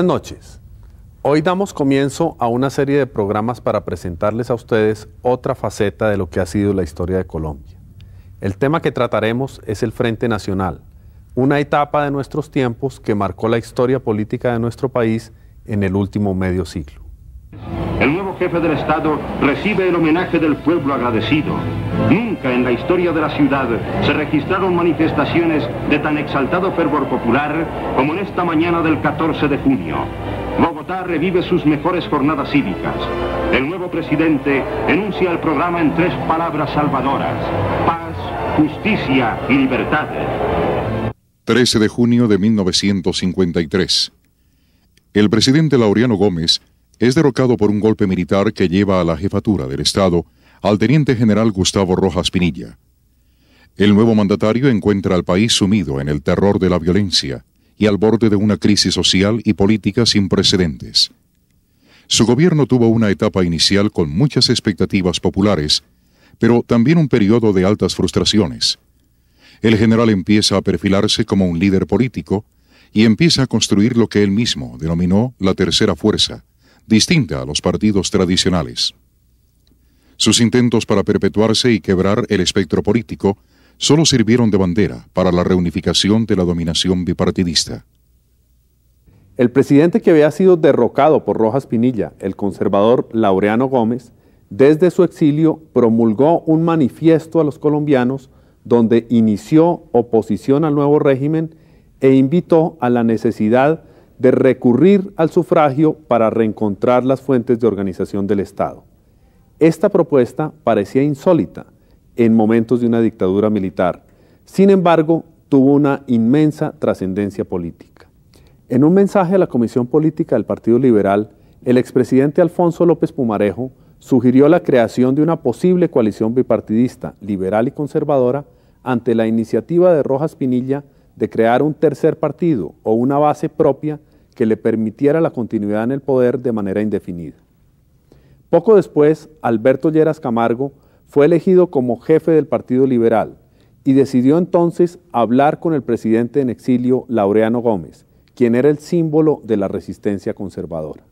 Buenas noches. Hoy damos comienzo a una serie de programas para presentarles a ustedes otra faceta de lo que ha sido la historia de Colombia. El tema que trataremos es el Frente Nacional, una etapa de nuestros tiempos que marcó la historia política de nuestro país en el último medio siglo. El nuevo jefe del Estado recibe el homenaje del pueblo agradecido Nunca en la historia de la ciudad se registraron manifestaciones de tan exaltado fervor popular como en esta mañana del 14 de junio. Bogotá revive sus mejores jornadas cívicas. El nuevo presidente enuncia el programa en tres palabras salvadoras. Paz, justicia y libertad. 13 de junio de 1953. El presidente Laureano Gómez es derrocado por un golpe militar que lleva a la jefatura del Estado al teniente general Gustavo Rojas Pinilla. El nuevo mandatario encuentra al país sumido en el terror de la violencia y al borde de una crisis social y política sin precedentes. Su gobierno tuvo una etapa inicial con muchas expectativas populares, pero también un periodo de altas frustraciones. El general empieza a perfilarse como un líder político y empieza a construir lo que él mismo denominó la tercera fuerza, distinta a los partidos tradicionales. Sus intentos para perpetuarse y quebrar el espectro político solo sirvieron de bandera para la reunificación de la dominación bipartidista. El presidente que había sido derrocado por Rojas Pinilla, el conservador Laureano Gómez, desde su exilio promulgó un manifiesto a los colombianos donde inició oposición al nuevo régimen e invitó a la necesidad de recurrir al sufragio para reencontrar las fuentes de organización del Estado. Esta propuesta parecía insólita en momentos de una dictadura militar. Sin embargo, tuvo una inmensa trascendencia política. En un mensaje a la Comisión Política del Partido Liberal, el expresidente Alfonso López Pumarejo sugirió la creación de una posible coalición bipartidista liberal y conservadora ante la iniciativa de Rojas Pinilla de crear un tercer partido o una base propia que le permitiera la continuidad en el poder de manera indefinida. Poco después, Alberto Lleras Camargo fue elegido como jefe del Partido Liberal y decidió entonces hablar con el presidente en exilio, Laureano Gómez, quien era el símbolo de la resistencia conservadora.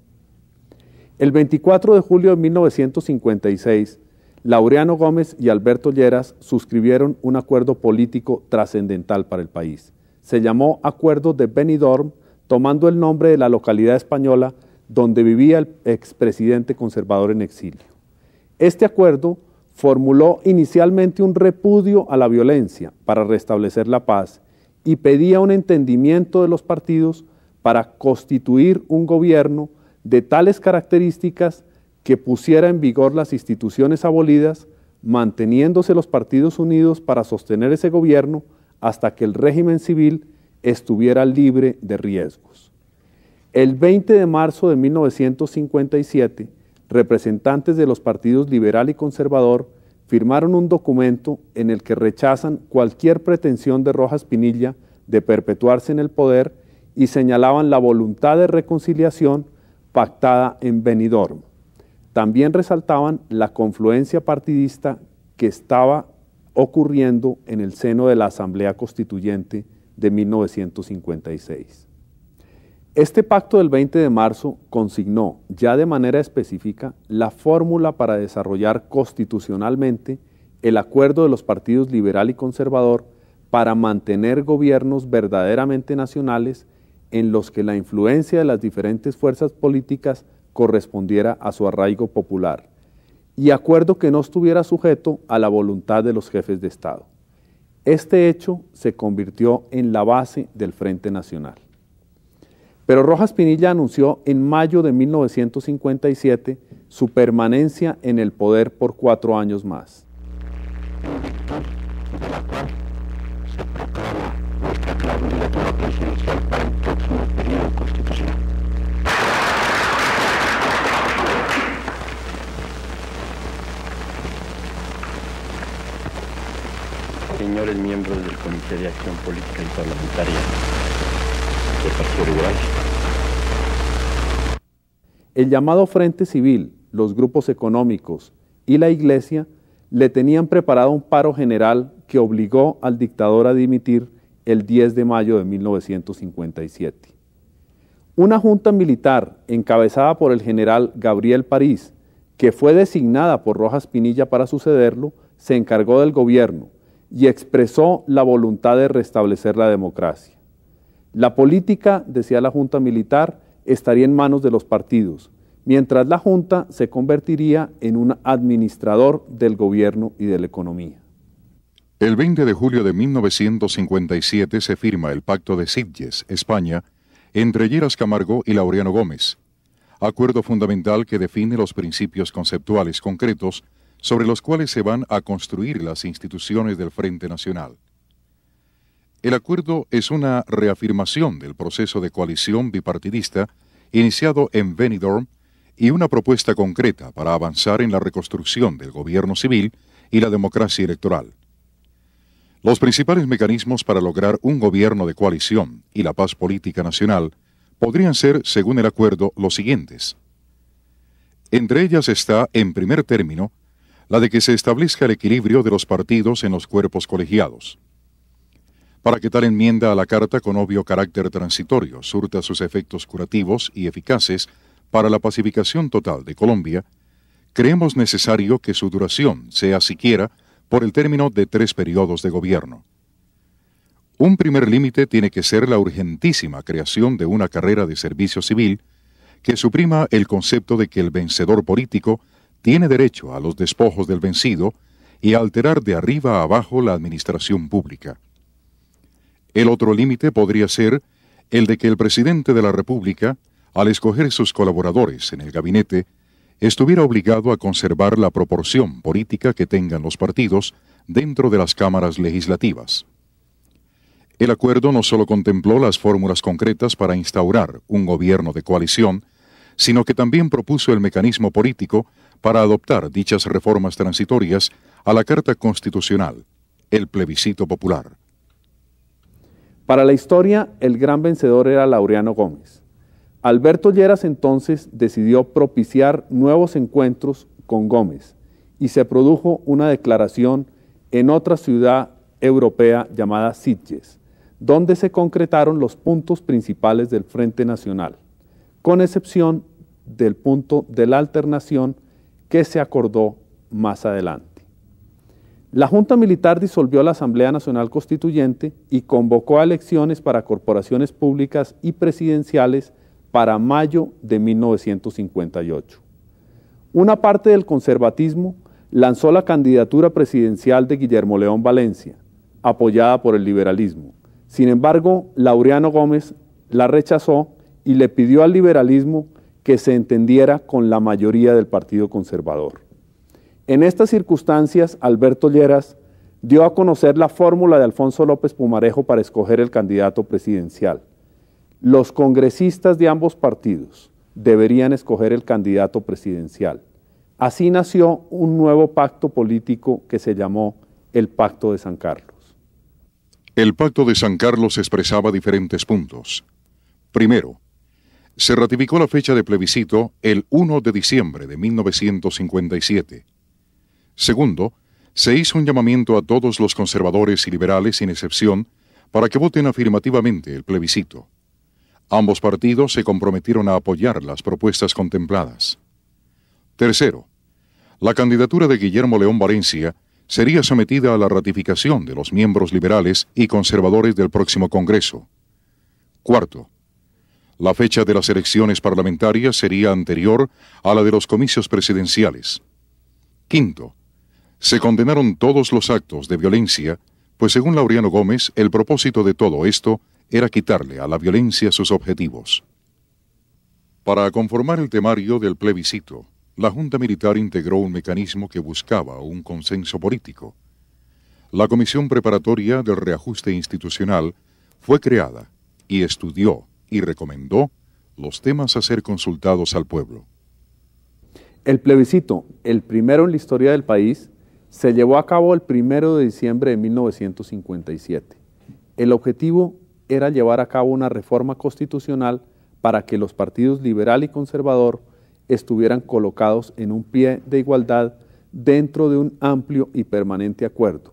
El 24 de julio de 1956, Laureano Gómez y Alberto Lleras suscribieron un acuerdo político trascendental para el país. Se llamó Acuerdo de Benidorm, tomando el nombre de la localidad española donde vivía el expresidente conservador en exilio. Este acuerdo formuló inicialmente un repudio a la violencia para restablecer la paz y pedía un entendimiento de los partidos para constituir un gobierno de tales características que pusiera en vigor las instituciones abolidas, manteniéndose los partidos unidos para sostener ese gobierno hasta que el régimen civil estuviera libre de riesgos. El 20 de marzo de 1957, representantes de los partidos liberal y conservador firmaron un documento en el que rechazan cualquier pretensión de Rojas Pinilla de perpetuarse en el poder y señalaban la voluntad de reconciliación pactada en Benidorm. También resaltaban la confluencia partidista que estaba ocurriendo en el seno de la Asamblea Constituyente de 1956. Este pacto del 20 de marzo consignó ya de manera específica la fórmula para desarrollar constitucionalmente el acuerdo de los partidos liberal y conservador para mantener gobiernos verdaderamente nacionales en los que la influencia de las diferentes fuerzas políticas correspondiera a su arraigo popular, y acuerdo que no estuviera sujeto a la voluntad de los jefes de Estado. Este hecho se convirtió en la base del Frente Nacional. Pero Rojas Pinilla anunció en mayo de 1957 su permanencia en el poder por cuatro años más. Señores miembros del Comité de Acción Política y Parlamentaria, el llamado Frente Civil, los grupos económicos y la Iglesia le tenían preparado un paro general que obligó al dictador a dimitir el 10 de mayo de 1957. Una junta militar encabezada por el general Gabriel París, que fue designada por Rojas Pinilla para sucederlo, se encargó del gobierno y expresó la voluntad de restablecer la democracia. La política, decía la Junta Militar, estaría en manos de los partidos, mientras la Junta se convertiría en un administrador del gobierno y de la economía. El 20 de julio de 1957 se firma el Pacto de Sitges, España, entre Lleras Camargo y Laureano Gómez, acuerdo fundamental que define los principios conceptuales concretos sobre los cuales se van a construir las instituciones del Frente Nacional. El acuerdo es una reafirmación del proceso de coalición bipartidista iniciado en Benidorm y una propuesta concreta para avanzar en la reconstrucción del gobierno civil y la democracia electoral. Los principales mecanismos para lograr un gobierno de coalición y la paz política nacional podrían ser, según el acuerdo, los siguientes. Entre ellas está, en primer término, la de que se establezca el equilibrio de los partidos en los cuerpos colegiados para que tal enmienda a la Carta con obvio carácter transitorio surta sus efectos curativos y eficaces para la pacificación total de Colombia, creemos necesario que su duración sea siquiera por el término de tres periodos de gobierno. Un primer límite tiene que ser la urgentísima creación de una carrera de servicio civil que suprima el concepto de que el vencedor político tiene derecho a los despojos del vencido y a alterar de arriba a abajo la administración pública. El otro límite podría ser el de que el presidente de la República, al escoger sus colaboradores en el gabinete, estuviera obligado a conservar la proporción política que tengan los partidos dentro de las cámaras legislativas. El acuerdo no solo contempló las fórmulas concretas para instaurar un gobierno de coalición, sino que también propuso el mecanismo político para adoptar dichas reformas transitorias a la Carta Constitucional, el plebiscito popular. Para la historia, el gran vencedor era Laureano Gómez. Alberto Lleras entonces decidió propiciar nuevos encuentros con Gómez y se produjo una declaración en otra ciudad europea llamada Sitges, donde se concretaron los puntos principales del Frente Nacional, con excepción del punto de la alternación que se acordó más adelante. La Junta Militar disolvió la Asamblea Nacional Constituyente y convocó a elecciones para corporaciones públicas y presidenciales para mayo de 1958. Una parte del conservatismo lanzó la candidatura presidencial de Guillermo León Valencia, apoyada por el liberalismo. Sin embargo, Laureano Gómez la rechazó y le pidió al liberalismo que se entendiera con la mayoría del Partido Conservador. En estas circunstancias, Alberto Lleras dio a conocer la fórmula de Alfonso López Pumarejo para escoger el candidato presidencial. Los congresistas de ambos partidos deberían escoger el candidato presidencial. Así nació un nuevo pacto político que se llamó el Pacto de San Carlos. El Pacto de San Carlos expresaba diferentes puntos. Primero, se ratificó la fecha de plebiscito el 1 de diciembre de 1957 Segundo, se hizo un llamamiento a todos los conservadores y liberales sin excepción para que voten afirmativamente el plebiscito. Ambos partidos se comprometieron a apoyar las propuestas contempladas. Tercero, la candidatura de Guillermo León Valencia sería sometida a la ratificación de los miembros liberales y conservadores del próximo Congreso. Cuarto, la fecha de las elecciones parlamentarias sería anterior a la de los comicios presidenciales. Quinto, se condenaron todos los actos de violencia, pues según Laureano Gómez, el propósito de todo esto era quitarle a la violencia sus objetivos. Para conformar el temario del plebiscito, la Junta Militar integró un mecanismo que buscaba un consenso político. La Comisión Preparatoria del Reajuste Institucional fue creada y estudió y recomendó los temas a ser consultados al pueblo. El plebiscito, el primero en la historia del país, se llevó a cabo el 1 de diciembre de 1957. El objetivo era llevar a cabo una reforma constitucional para que los partidos liberal y conservador estuvieran colocados en un pie de igualdad dentro de un amplio y permanente acuerdo,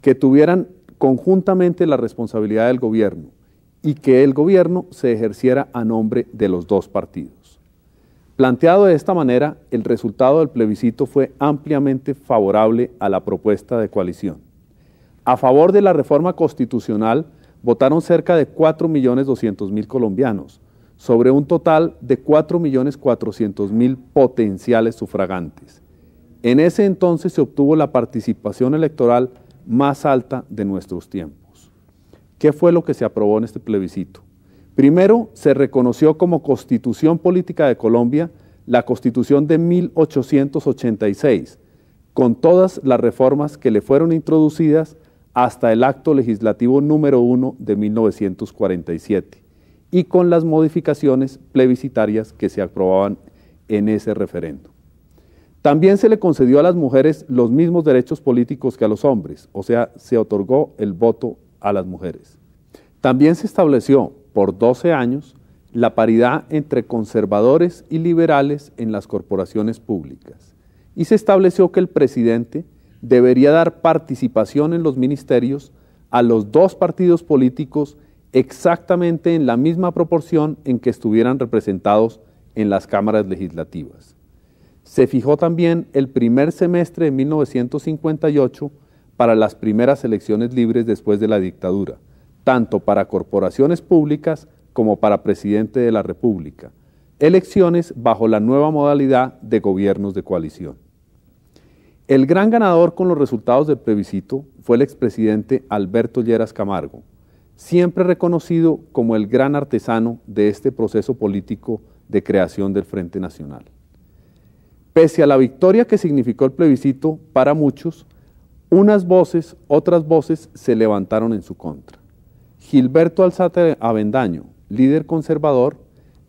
que tuvieran conjuntamente la responsabilidad del gobierno y que el gobierno se ejerciera a nombre de los dos partidos. Planteado de esta manera, el resultado del plebiscito fue ampliamente favorable a la propuesta de coalición. A favor de la reforma constitucional votaron cerca de 4.200.000 colombianos, sobre un total de 4.400.000 potenciales sufragantes. En ese entonces se obtuvo la participación electoral más alta de nuestros tiempos. ¿Qué fue lo que se aprobó en este plebiscito? Primero, se reconoció como Constitución Política de Colombia la Constitución de 1886, con todas las reformas que le fueron introducidas hasta el Acto Legislativo número 1 de 1947 y con las modificaciones plebiscitarias que se aprobaban en ese referendo. También se le concedió a las mujeres los mismos derechos políticos que a los hombres, o sea, se otorgó el voto a las mujeres. También se estableció por 12 años la paridad entre conservadores y liberales en las corporaciones públicas y se estableció que el presidente debería dar participación en los ministerios a los dos partidos políticos exactamente en la misma proporción en que estuvieran representados en las cámaras legislativas. Se fijó también el primer semestre de 1958 para las primeras elecciones libres después de la dictadura, tanto para corporaciones públicas como para presidente de la República, elecciones bajo la nueva modalidad de gobiernos de coalición. El gran ganador con los resultados del plebiscito fue el expresidente Alberto Lleras Camargo, siempre reconocido como el gran artesano de este proceso político de creación del Frente Nacional. Pese a la victoria que significó el plebiscito para muchos, unas voces, otras voces se levantaron en su contra. Gilberto Alzate Avendaño, líder conservador,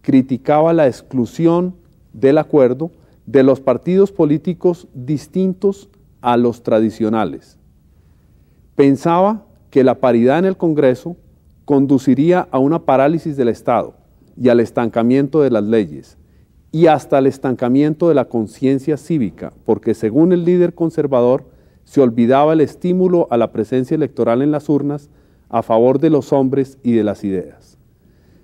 criticaba la exclusión del acuerdo de los partidos políticos distintos a los tradicionales. Pensaba que la paridad en el Congreso conduciría a una parálisis del Estado y al estancamiento de las leyes y hasta al estancamiento de la conciencia cívica, porque según el líder conservador se olvidaba el estímulo a la presencia electoral en las urnas a favor de los hombres y de las ideas.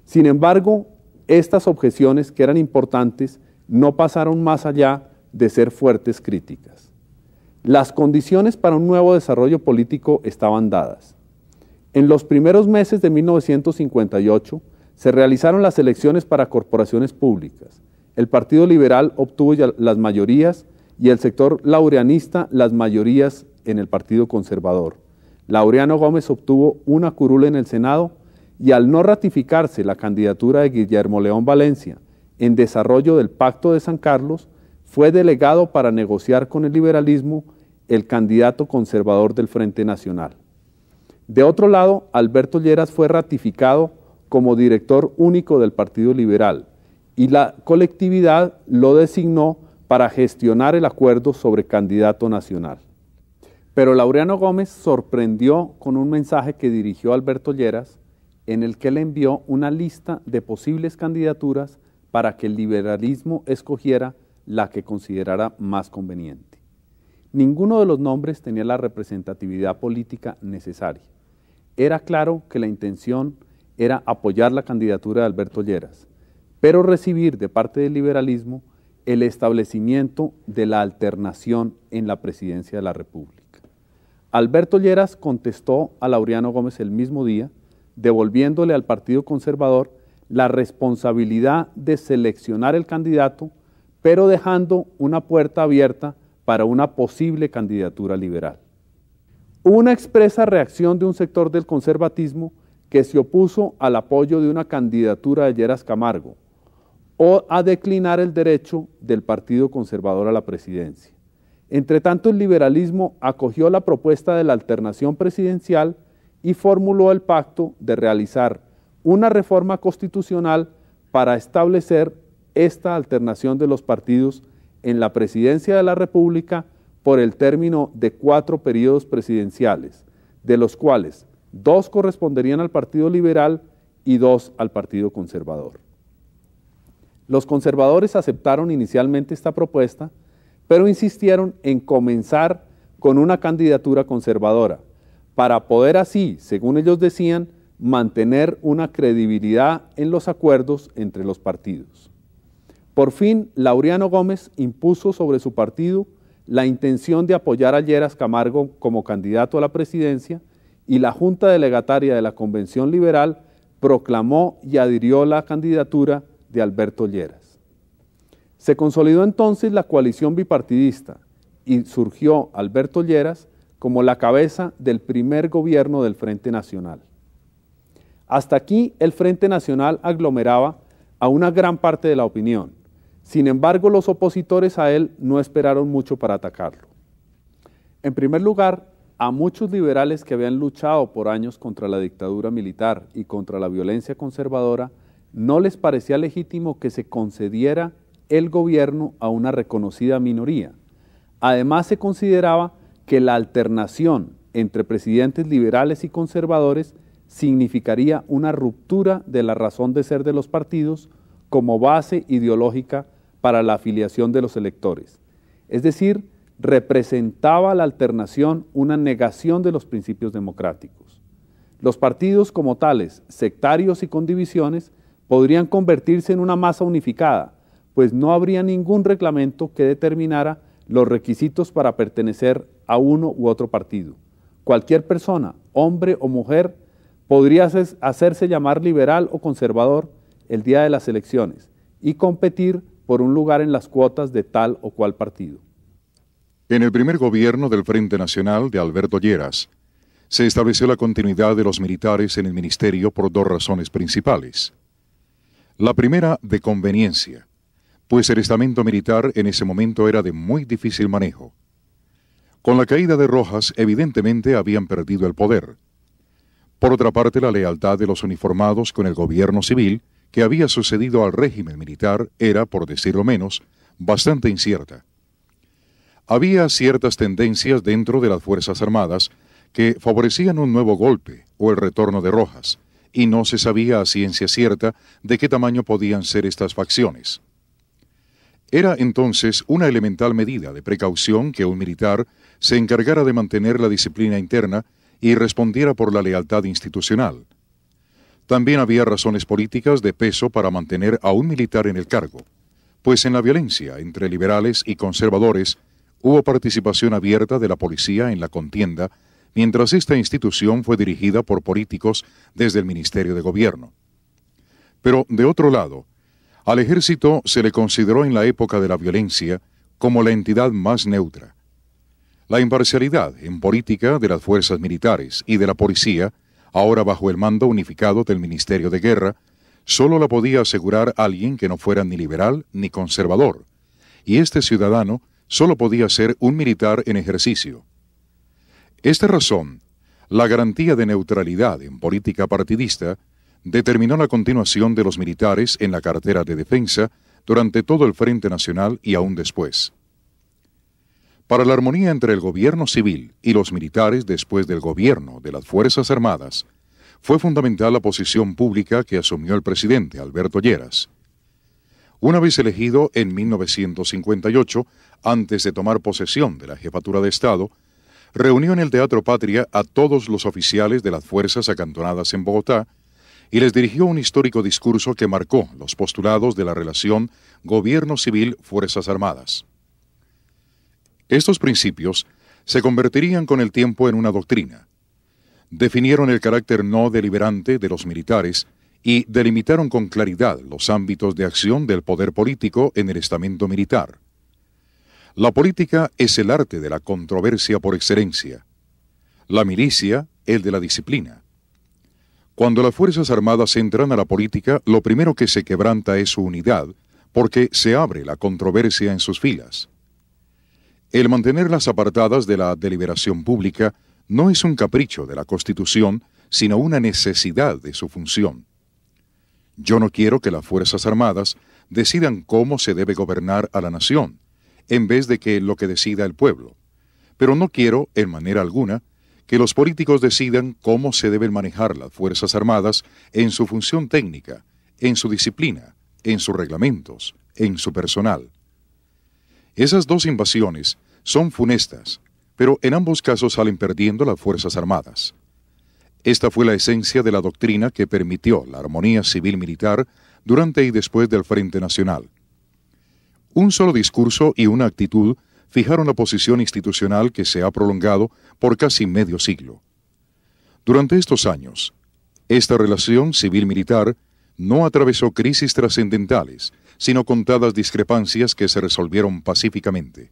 Sin embargo, estas objeciones que eran importantes no pasaron más allá de ser fuertes críticas. Las condiciones para un nuevo desarrollo político estaban dadas. En los primeros meses de 1958 se realizaron las elecciones para corporaciones públicas. El Partido Liberal obtuvo las mayorías y el sector laureanista las mayorías en el Partido Conservador. Laureano Gómez obtuvo una curula en el Senado y al no ratificarse la candidatura de Guillermo León Valencia en desarrollo del Pacto de San Carlos, fue delegado para negociar con el liberalismo el candidato conservador del Frente Nacional. De otro lado, Alberto Lleras fue ratificado como director único del Partido Liberal y la colectividad lo designó para gestionar el acuerdo sobre candidato nacional. Pero Laureano Gómez sorprendió con un mensaje que dirigió a Alberto Lleras, en el que le envió una lista de posibles candidaturas para que el liberalismo escogiera la que considerara más conveniente. Ninguno de los nombres tenía la representatividad política necesaria. Era claro que la intención era apoyar la candidatura de Alberto Lleras, pero recibir de parte del liberalismo el establecimiento de la alternación en la presidencia de la República. Alberto Lleras contestó a Laureano Gómez el mismo día, devolviéndole al Partido Conservador la responsabilidad de seleccionar el candidato, pero dejando una puerta abierta para una posible candidatura liberal. una expresa reacción de un sector del conservatismo que se opuso al apoyo de una candidatura de Lleras Camargo o a declinar el derecho del Partido Conservador a la presidencia. Entre tanto, el liberalismo acogió la propuesta de la alternación presidencial y formuló el pacto de realizar una reforma constitucional para establecer esta alternación de los partidos en la presidencia de la República por el término de cuatro periodos presidenciales, de los cuales dos corresponderían al Partido Liberal y dos al Partido Conservador. Los conservadores aceptaron inicialmente esta propuesta, pero insistieron en comenzar con una candidatura conservadora, para poder así, según ellos decían, mantener una credibilidad en los acuerdos entre los partidos. Por fin, Laureano Gómez impuso sobre su partido la intención de apoyar a Lleras Camargo como candidato a la presidencia y la Junta Delegataria de la Convención Liberal proclamó y adhirió la candidatura de Alberto Lleras. Se consolidó entonces la coalición bipartidista y surgió Alberto Lleras como la cabeza del primer gobierno del Frente Nacional. Hasta aquí el Frente Nacional aglomeraba a una gran parte de la opinión. Sin embargo, los opositores a él no esperaron mucho para atacarlo. En primer lugar, a muchos liberales que habían luchado por años contra la dictadura militar y contra la violencia conservadora, no les parecía legítimo que se concediera el gobierno a una reconocida minoría. Además, se consideraba que la alternación entre presidentes liberales y conservadores significaría una ruptura de la razón de ser de los partidos como base ideológica para la afiliación de los electores. Es decir, representaba la alternación una negación de los principios democráticos. Los partidos como tales, sectarios y con divisiones, podrían convertirse en una masa unificada, pues no habría ningún reglamento que determinara los requisitos para pertenecer a uno u otro partido. Cualquier persona, hombre o mujer, podría hacerse llamar liberal o conservador el día de las elecciones y competir por un lugar en las cuotas de tal o cual partido. En el primer gobierno del Frente Nacional de Alberto Lleras, se estableció la continuidad de los militares en el ministerio por dos razones principales. La primera, de conveniencia pues el estamento militar en ese momento era de muy difícil manejo. Con la caída de Rojas, evidentemente habían perdido el poder. Por otra parte, la lealtad de los uniformados con el gobierno civil, que había sucedido al régimen militar, era, por decirlo menos, bastante incierta. Había ciertas tendencias dentro de las Fuerzas Armadas que favorecían un nuevo golpe o el retorno de Rojas, y no se sabía a ciencia cierta de qué tamaño podían ser estas facciones. Era entonces una elemental medida de precaución que un militar se encargara de mantener la disciplina interna y respondiera por la lealtad institucional. También había razones políticas de peso para mantener a un militar en el cargo, pues en la violencia entre liberales y conservadores hubo participación abierta de la policía en la contienda, mientras esta institución fue dirigida por políticos desde el Ministerio de Gobierno. Pero, de otro lado, al ejército se le consideró en la época de la violencia como la entidad más neutra. La imparcialidad en política de las fuerzas militares y de la policía, ahora bajo el mando unificado del Ministerio de Guerra, solo la podía asegurar alguien que no fuera ni liberal ni conservador, y este ciudadano solo podía ser un militar en ejercicio. Esta razón, la garantía de neutralidad en política partidista, determinó la continuación de los militares en la cartera de defensa durante todo el Frente Nacional y aún después. Para la armonía entre el gobierno civil y los militares después del gobierno de las Fuerzas Armadas, fue fundamental la posición pública que asumió el presidente Alberto Lleras. Una vez elegido en 1958, antes de tomar posesión de la jefatura de Estado, reunió en el Teatro Patria a todos los oficiales de las fuerzas acantonadas en Bogotá y les dirigió un histórico discurso que marcó los postulados de la relación gobierno civil-fuerzas armadas. Estos principios se convertirían con el tiempo en una doctrina. Definieron el carácter no deliberante de los militares y delimitaron con claridad los ámbitos de acción del poder político en el estamento militar. La política es el arte de la controversia por excelencia, la milicia el de la disciplina, cuando las Fuerzas Armadas entran a la política, lo primero que se quebranta es su unidad, porque se abre la controversia en sus filas. El mantenerlas apartadas de la deliberación pública no es un capricho de la Constitución, sino una necesidad de su función. Yo no quiero que las Fuerzas Armadas decidan cómo se debe gobernar a la nación, en vez de que lo que decida el pueblo. Pero no quiero, en manera alguna, que los políticos decidan cómo se deben manejar las Fuerzas Armadas en su función técnica, en su disciplina, en sus reglamentos, en su personal. Esas dos invasiones son funestas, pero en ambos casos salen perdiendo las Fuerzas Armadas. Esta fue la esencia de la doctrina que permitió la armonía civil-militar durante y después del Frente Nacional. Un solo discurso y una actitud fijaron la posición institucional que se ha prolongado por casi medio siglo. Durante estos años, esta relación civil-militar no atravesó crisis trascendentales, sino contadas discrepancias que se resolvieron pacíficamente.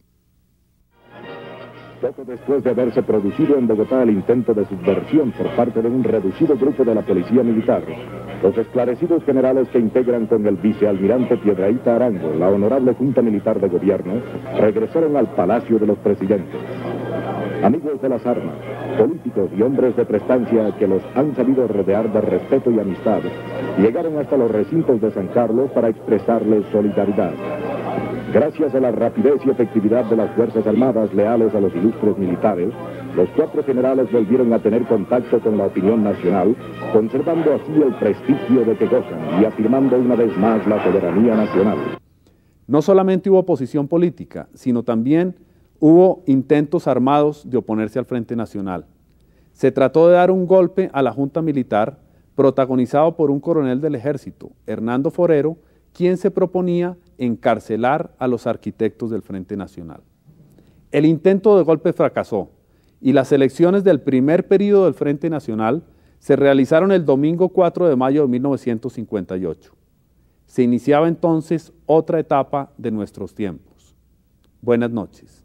Poco después de haberse producido en Bogotá el intento de subversión por parte de un reducido grupo de la policía militar, los esclarecidos generales que integran con el vicealmirante Piedraíta Arango la honorable Junta Militar de Gobierno regresaron al Palacio de los Presidentes. Amigos de las armas, políticos y hombres de prestancia que los han salido rodear de respeto y amistad, llegaron hasta los recintos de San Carlos para expresarles solidaridad. Gracias a la rapidez y efectividad de las Fuerzas Armadas leales a los ilustres militares, los cuatro generales volvieron a tener contacto con la opinión nacional, conservando así el prestigio de que gozan y afirmando una vez más la soberanía nacional. No solamente hubo oposición política, sino también hubo intentos armados de oponerse al Frente Nacional. Se trató de dar un golpe a la Junta Militar, protagonizado por un coronel del ejército, Hernando Forero, quien se proponía encarcelar a los arquitectos del Frente Nacional. El intento de golpe fracasó y las elecciones del primer período del Frente Nacional se realizaron el domingo 4 de mayo de 1958. Se iniciaba entonces otra etapa de nuestros tiempos. Buenas noches.